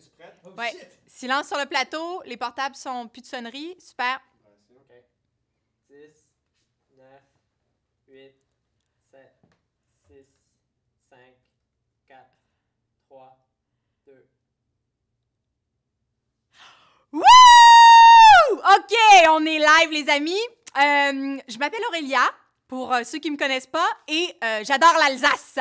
es prête? ouais. Silence sur le plateau, les portables sont plus de sonnerie. Super. ok. 10, 9, 8, 7, 6, 5, 4, 3, 2. Wouh! OK, on est live, les amis. Euh, je m'appelle Aurélia, pour ceux qui ne me connaissent pas, et j'adore l'Alsace.